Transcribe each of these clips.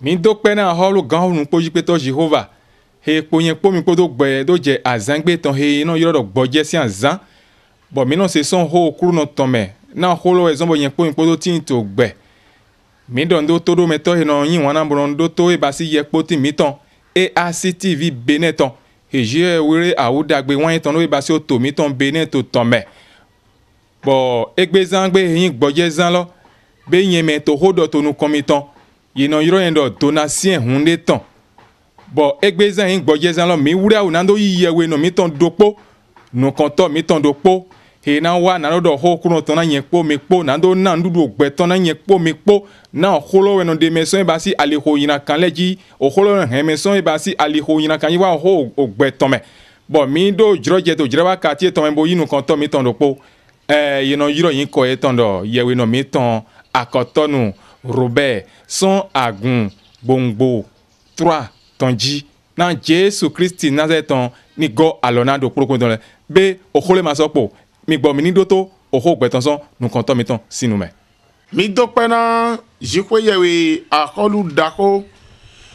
midokpe na xɔlo gãwo nu kpodzi kpetɔ jehova he kponye kpomi kpodo gbe do dze azãgbe tɔn he nɔ yɔrɔ dɔ gbɔdze si azã bɔn minɔ se sɔn ho kuru nɔ tɔmɛ na xɔlo ezɔn bɔ nye kpomi kpodo ti to gbe midɔn do to ɖome tɔ he nɔ nyi wɔna bɔnɔ do to eba si yɛ kpo ti mi tɔn e asi tv benɛ tɔn hezi ewere awu dagbe wɔnyi tɔn do eba si o to mi tɔn benɛ to tɔmɛ bɔn egbe zãgbe heyin gbɔdze zã lɔ be nyemɛ to ho dɔ to nu kɔmi tɔn yinɔ yɔrɔ yɛn dɔ dona siɛn hun de tɔn bɔn egbe zan yin gbɔdze zan lɔ mi wura o nando yi yɛ we nɔ mi tɔn do kpo nukɔntɔ mi tɔn do kpo hena wa nano dɔ ho kuro tɔn na yɛ kpo mi kpo nando na nuɖuɖu gbɛ tɔn na yɛ kpo mi kpo na ɔholo wɛnɔ de mɛ sɔn eba si aliho yina kan lɛ dzi ɔholo wɛnɔ hɛn mɛ sɔn eba si aliho yina kan yi wa ho gbɛ tɔn mɛ bɔn mi do dzrɔdze to dzrɛ wa kati tɔn mɛ bo yinu kɔntɔ mi tɔn do kpo ɛɛ yinɔ yɔrɔ yin kɔ ye tɔn dɔ yɛwe nɔ mi tɔn akɔtɔnu robert sɔn agun gbòǹgbò trois tɔnji na jésù kristi nazɛtɔn ni gɔ alɔna do kpolokpo dɔn lɛ be oxole ma sɔ kpo mi gbɔ mi ni do to oxo gbɛtɔn sɔn nukɔntɔ mi tɔn sinu mɛ. mi dɔkpɛ na zikoyewe akɔlu dako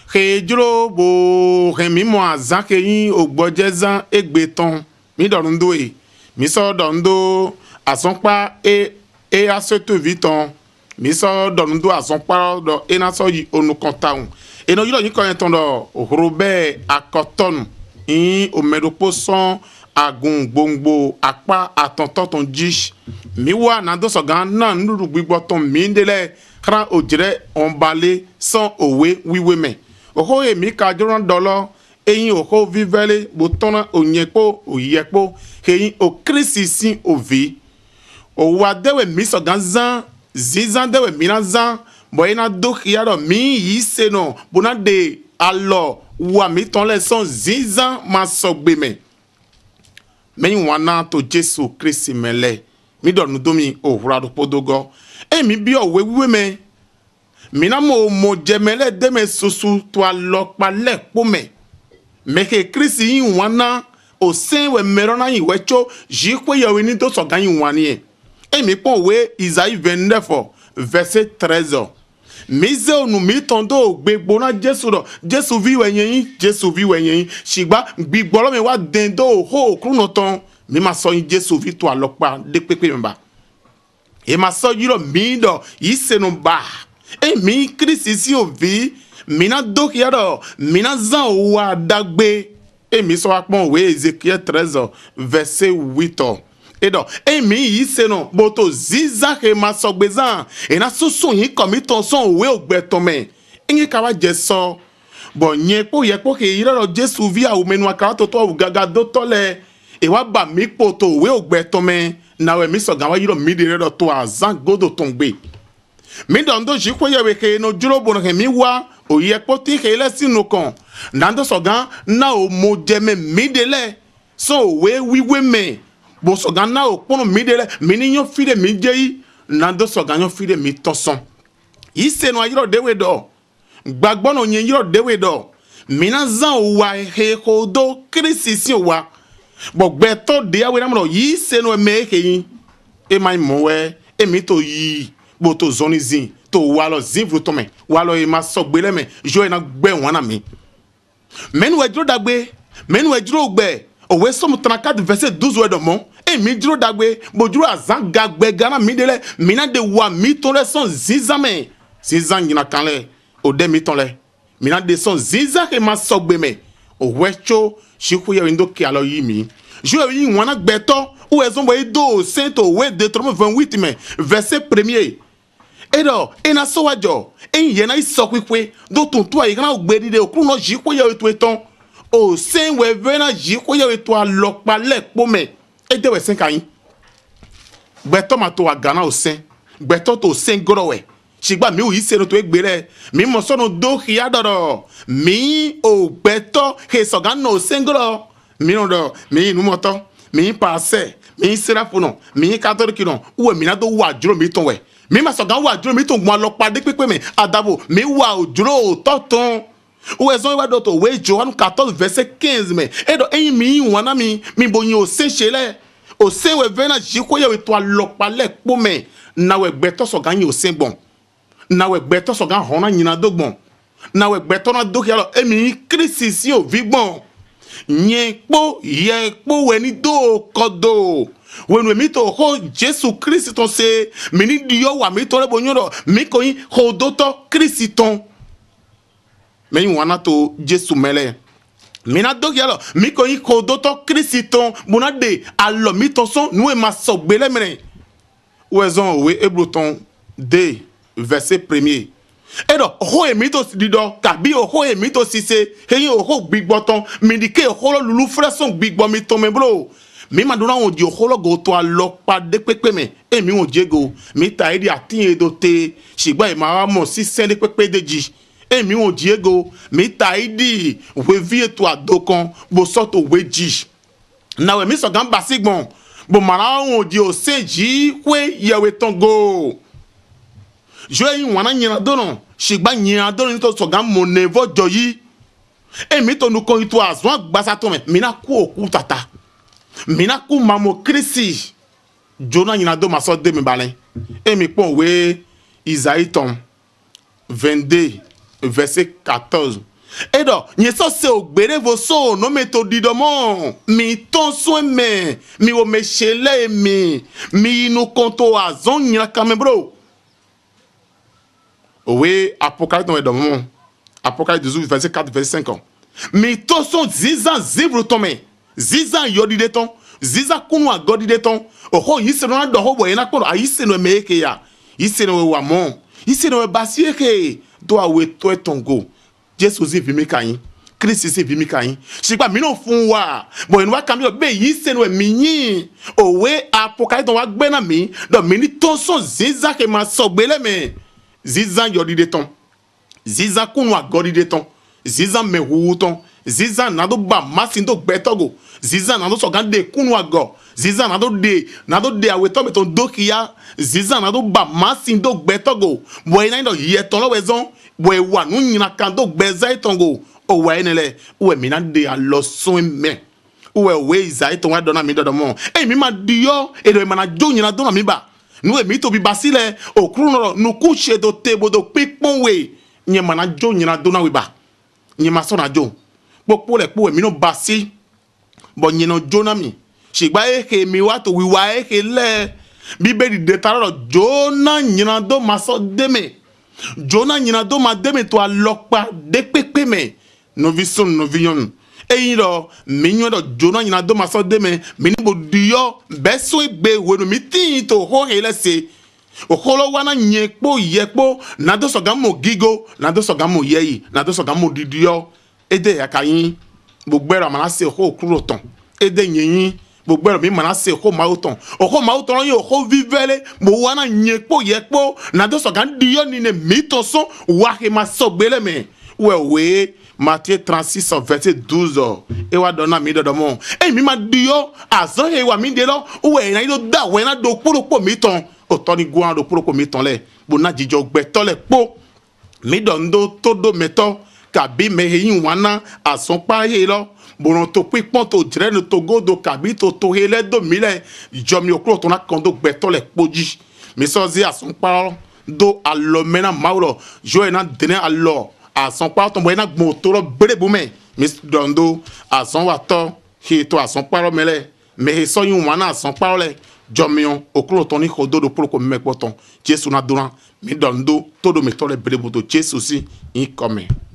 xedzro bo xemimɔ azãke yi ogbɔdze zã egbetɔn mi dɔnu do ye mi sɔ dɔnu do asɔnkpa e eya setovi tɔn misɔ dɔnudo azɔkpɔ dɔ enasɔ yi onukɔta ŋu eno yɔrɔ yi kɔ yɛ tɔn dɔ robɛ akɔtɔnu yin omeɖokpo sɔn agun gbongbo akpa atɔntɔtɔn dzi miwa nadosɔ gan na nuɖuɖu gbigbɔtɔn mi de lɛ xlã odzrɛ ɔnbalɛ sɔn owe wiwe mɛ oho ye mi ka dzrɔ dɔlɔ eyin oho vivɛlɛ botɔna onyekpo oyiyɛkpo heyin o kirisi si ovi owa dewe misɔ gan zan zizã de be mina zã bɔn yina do xia ɖɔ mi yi se bona de alɔ wa mi tɔn lɛ sɔn zizã ma sɔgbe me mɛyin wana to jesu kristi me lɛ mi dɔ domi ohura do podogɔ eye mi bi ɔwɛ wiwe me mina mo mo jɛmɛ lɛ deme soso to alɔkpa lɛ kpome mɛke kristi yin wana o sɛn wɛ mɛrɔ na yin wɛ tso zi kpe yɔwi ni do sɔgã yin wani yɛ èmi pọ̀ wé Ìsáyì vẹ́ndẹ́fọ̀ vẹ́sẹ̀ tẹ̀rẹ́zọ̀ mizewo nu mitɔn do gbegbona jesu rɔ jesuvi wɛ nye yin jesuvi wɛ nye yin sigba gbigbɔlɔ mi wa den do ho krunɔtɔn mi ma sɔ yin jesuvi to alɔkpa de kpekpe mi ba e ma sɔ yi rɔ mi dɔ yi senu ba e mi kristi si o vi mina dokia dɔ mina zan o wa dagbe e mi sɔ wa kpɔn o we ezekiel trezor verse witɔ eɖɔ emi yi se boto ziza he ma sɔgbe zã ena susu yi kɔmi tɔn sɔn owe ogbe tɔmɛ enye kaba dze sɔ bɔn nye kpo yɛ kpo he yi lɔrɔ jesu vi awu menua kaba tɔtɔ awu gaga dotɔ lɛ ewa ba mi kpo to owe ogbe tɔmɛ nawɛ mi sɔ gawa yi lɔ mi de lɔrɔ to azã godo tɔngbe mi dɔn do zi ko yɛ we he no dzro bo no mi wa òye kpọ́tí xe lẹ́ sínú kan nàdọ́sọ̀gán náà ò mọ̀ jẹ́mẹ̀ mí de lẹ̀ sọ òwe wíwé mẹ́ bo sɔgan na o kpɔnɔ mi de rɛ mi ni yɔn fi de mi dze yi na do sɔgan fi de mi tɔ sɔn yi se nua yɔrɔ dewe dɔ gbagbɔ nɔ nye yɔrɔ dewe dɔ mina zan o wa he ko do kirisi si o wa bɔn gbɛtɔ de awo yɛrɛ mɔ yi se nua e mɛ eke yi e ma mɔ wɛ e mi to yi bo to zɔni zin to wa lɔ zin vlo tɔmɛ wa lɔ e ma sɔ gbelɛ mɛ yɔ yɛrɛ e gbɛ wɔn na mi mɛ nu wɛ e dzro dagbe mɛ òwe sọmu tana ká vẹsẹ dúzọ ẹdọ mọ èmi dúró dàgbé bòjúrò àzán gàgbẹ e gánà mi dé lẹ mina de wà mí tó lẹ sàn zizan mẹ zizan yìnyín kan lẹ òde mi tán lẹ e mina de sàn zizan kì í ma sọ gbé mẹ òwe tso sikuyẹ yìí tó kí alọ yìí mi joueur yìí wọn gbẹtọ ou ẹsùn e bọ yìí dó saint òwe Deutéronome vingt huit mẹ vẹsẹ premier edɔ ena sɔwadzɔ eyin yɛn na yi sɔ kpekpe do tuntun ayi kana gbɛdi de okuru nɔ zi kó yɛ o to etɔn osẽn wɛ vɛna dzi ko yawo to alɔkpa lɛ kpome ede wɛ sẽn ka nyi gbɛtɔ ma to agana osẽn gbɛtɔ to osẽn gɔrɔ wɛ sigba mi o yi senu to egbe rɛ mi mɔ sɔnu do xia dɔdɔ mi o gbɛtɔ hesɔga nɔ osẽn gɔrɔ mi nɔ dɔ mi numɔtɔ mi paasɛ mi serafu nɔ mi katoliki nɔ uwɛ mina do wa dzro mi tɔn wɛ mi ma sɔga wa dzro mi tɔn gbɔn alɔkpa de kpekpe mɛ adabo mi wa o dzro o tɔ tɔn wezɔn wa dɔ to we johanu katɔl vɛsɛ quinze mɛ e dɔ eyi mi wana mi mi bo nyi o se se lɛ o se wɛ vɛ na zi ko yɛ o to alɔkpa lɛ kpo mɛ nawɛ gbɛtɔ sɔ gan yi o se gbɔn nawɛ gbɛtɔ sɔ gan hɔn na nyina do gbɔn nawɛ gbɛtɔ na do kia lɔ emi kirisi si o vi gbɔn nye kpo yɛ kpo wɛ ni do kɔdo wenu mi to ko jesu kristi tɔn se ni diyɔ wa mi tɔ mi ko yi ko do tɔ mɛnyi wana to jesu mɛlɛ mina dogialɔ mikɔnyi ko dotɔ kristi tɔn muna de alɔ mitɔsɔn nue ma sɔ gbelɛ mɛnɛ wɛzɔn owe ebro tɔn de verset premier eɖɔ oho emi to ɖiɖɔ kabi oho emi to sise heyi oho gbigbɔ tɔn midike oho lɔ lulu fɛrɛsɔn gbigbɔ mi tɔmɛ bolo míma do na wọn di òkú lọ́gọ̀ tó alọ́pàá dé pépé mẹ́ èmi wọn jẹ́go mi ta ẹ̀rí àtìyẹ́dọ̀ tẹ ṣùgbọ́n ìmọ̀ àwọn ọmọ sísẹ́ dé pépé de jì emiwo diego mita idi wevie to adokan bosɔ to wedzi nawe mi sɔgan basi gbɔn bomara ŋun di o se dzi we yewe tɔn go zoe yi wana nyina dɔnɔ sigba nyina dɔnɔ nitɔ sɔgan mɔnɛfɔ jɔ yi emi to nukɔ yi to azɔn gbasa tɔmɛ mina ku oku tata mina ku mamu kirisi jona nyina do masɔ demi balɛ emi kpɔn we izayi tɔn vende verset 14 eɖɔ nye sɔse o gbeɖe vos so nɔmeto ɖiɖɔmɔ mi tɔn sɔe mɛ mi mais me se lɛ mi mi yi nu kɔnto azɔn nyina kame bro owe apokalipsi tɔn ɛdɔmɔ apokalipsi dusu verset 4, verset cinq mi tɔn sɔn zizan zibru tɔmɛ zizan yɔɖiɖe tɔn zizan kunu agɔɖiɖe tɔn oho yi senu na dɔ ho bɔ yena kpɔdɔ ayi senu e mɛ eke ya yi senu e wa mɔ yi senu e basi eke dó àwẹ̀ tó ẹ̀ tàn gò jésù sì fi mí kà yín kristi sì fi mí kà yín ṣùgbọ́n àmì náà fún wa bọ̀ ìnú wa kà mí lọ bẹ́ẹ̀ yìí sẹ́nu ẹ̀mí yín òwe apokalipo wa gbẹ́ náà mí dọ̀mí ní tó sùn zizan kì í máa sọ gbé lẹ́mẹ̀ zizan yọ dídé tán zizan kùnú àgọ́ dídé tán zizan mẹ̀wúwú tán ziza nado ba masindo gbẹtọgo ziza nado sọgande kunu agọ ziza nado de nado de awetɔ betɔ dokiya ziza nado ba masindo gbẹtọgo bɔn enayi dɔ yɛtɔ lɔwɛ zɔn bɔn ewa nu nyina kan do gbɛza etɔgo owɛ yi ne lɛ owɛ mina de alɔ sɔn mɛ owɛ owɛ iza etɔ wa dɔna mi dɔdɔmɔ eyi mi ma di yɔ eɖe mana dzo nyina dɔna mi ba nu emi tobi basi lɛ okuru nɔrɔ nuku sedo tebodo kpekpɔn we nyɛ mana dzo nyina dɔna we ba nyɛ ma sɔna dzo kpokpo le kpo emi no basi bɔ nyina dzona mi sigba ehe mi wa to wiwa ehe lɛ bíbélì de ta lọ dzona nyina do ma sɔ deme dzona nyina do ma deme to alɔkpa de kpekpe me novi sɔn novi nyɔnu eyin lɔ mi nyɔ lɔ dzona nyina do ma sɔ deme mi ni bo diyɔ bɛ so egbe wenu mi ti to ho he lɛ se o wa na nye kpo yẹ kpo na do sɔgamu gigo na do sɔgamu yẹyi na do sɔgamu ede yaka yin gbogbo ẹrọ amanase oko okuro tán ede yeyin gbogbo ẹrọ mi manase oko mawo tán oko mawo tán yin oko vivẹle mo wa na nye kpo yẹ kpo nado sọgan diyọ ni ne mi tọ sọn wa ke ma sọ gbẹlẹ mẹ wẹ wẹ matthieu 36 verset 12 ewa dɔ na mi dɔdɔ mɔ eyi mi ma di yɔ azɔ ye wa mi de lɔ wɔ ɛyina yi do da wɔ ɛyina do kpolokpo mi tɔn o tɔni gohan do kpolokpo mi tɔn lɛ bona dzidzɔ gbɛtɔ lɛ kpo mi dɔ ŋdo to do mɛtɔ kabi meheyin wana asɔnkpa he lɔ bonotokpi kpɔnto dzrenu togodo kabi toto he lɛ domi lɛ jɔmiokuro tona kɔndo gbɛtɔ le kpodzi misɔzi asɔnkpa lɔ do alɔmɛ na mawu lɔ zɔɛ na dene alɔ asɔnkpa tɔnbɔ yina gbɔntɔrɔ berebo mɛ misidɔndo asɔnwatɔ he to asɔnkpa lɔ mɛ lɛ mehesɔyin wana asɔnkpa lɔ lɛ jɔmiɔ okulotɔ ni xɔdodo poloko mɛgbɔtɔ jesu na dona mi dɔn do to do mi tɔ le belebodo jesu si yi kɔmɛ.